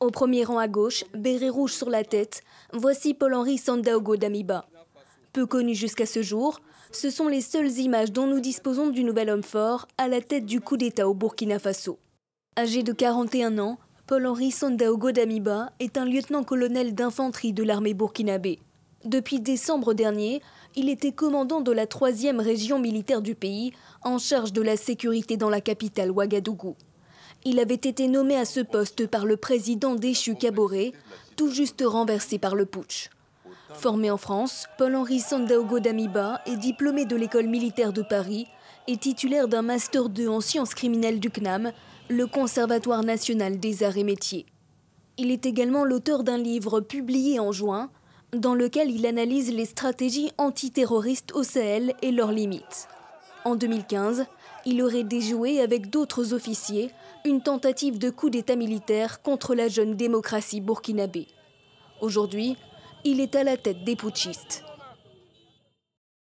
Au premier rang à gauche, béret rouge sur la tête, voici Paul-Henri Sandaogo d'Amiba. Peu connu jusqu'à ce jour, ce sont les seules images dont nous disposons du nouvel homme fort à la tête du coup d'État au Burkina Faso. Âgé de 41 ans, Paul-Henri Sandaogo d'Amiba est un lieutenant-colonel d'infanterie de l'armée burkinabé. Depuis décembre dernier, il était commandant de la 3e région militaire du pays, en charge de la sécurité dans la capitale Ouagadougou. Il avait été nommé à ce poste par le président déchu Caboret, tout juste renversé par le putsch. Formé en France, Paul-Henri Sandaogo d'Amiba est diplômé de l'école militaire de Paris et titulaire d'un Master 2 en sciences criminelles du CNAM, le Conservatoire national des arts et métiers. Il est également l'auteur d'un livre publié en juin, dans lequel il analyse les stratégies antiterroristes au Sahel et leurs limites. En 2015, il aurait déjoué avec d'autres officiers une tentative de coup d'État militaire contre la jeune démocratie burkinabé. Aujourd'hui, il est à la tête des putschistes.